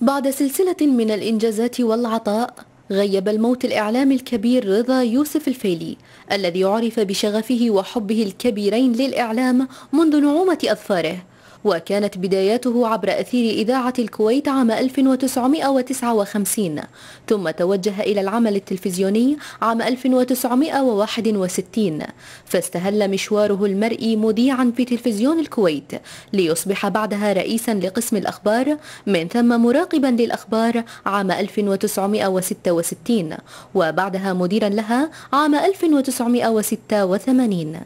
بعد سلسلة من الإنجازات والعطاء غيب الموت الإعلامي الكبير رضا يوسف الفيلي الذي عرف بشغفه وحبه الكبيرين للإعلام منذ نعومة أظفاره وكانت بداياته عبر أثير إذاعة الكويت عام 1959 ثم توجه إلى العمل التلفزيوني عام 1961 فاستهل مشواره المرئي مذيعا في تلفزيون الكويت ليصبح بعدها رئيسا لقسم الأخبار من ثم مراقبا للأخبار عام 1966 وبعدها مديرا لها عام 1986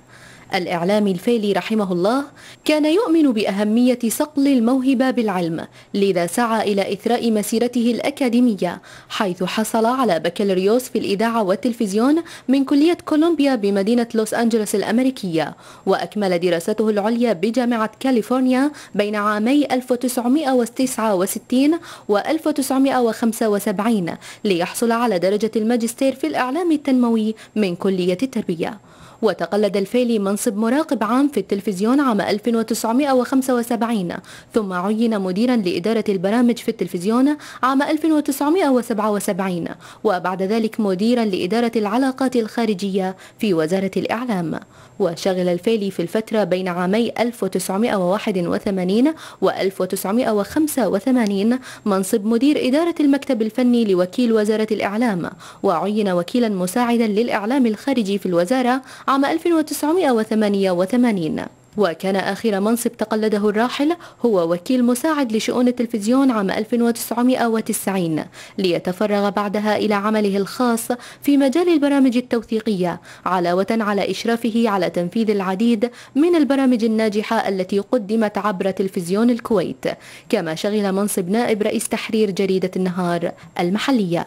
الإعلامي الفيلي رحمه الله كان يؤمن بأهمية صقل الموهبة بالعلم لذا سعى إلى إثراء مسيرته الأكاديمية حيث حصل على بكالوريوس في الإذاعة والتلفزيون من كلية كولومبيا بمدينة لوس أنجلوس الأمريكية وأكمل دراسته العليا بجامعة كاليفورنيا بين عامي 1969 و 1975 ليحصل على درجة الماجستير في الإعلام التنموي من كلية التربية وتقلد الفيلي منصب مراقب عام في التلفزيون عام 1975 ثم عين مديرا لإدارة البرامج في التلفزيون عام 1977 وبعد ذلك مديرا لإدارة العلاقات الخارجية في وزارة الإعلام وشغل الفيلي في الفترة بين عامي 1981 و 1985 منصب مدير إدارة المكتب الفني لوكيل وزارة الإعلام وعين وكيلا مساعدا للإعلام الخارجي في الوزارة عام 1988 وكان آخر منصب تقلده الراحل هو وكيل مساعد لشؤون التلفزيون عام 1990 ليتفرغ بعدها إلى عمله الخاص في مجال البرامج التوثيقية علاوة على إشرافه على تنفيذ العديد من البرامج الناجحة التي قدمت عبر تلفزيون الكويت كما شغل منصب نائب رئيس تحرير جريدة النهار المحلية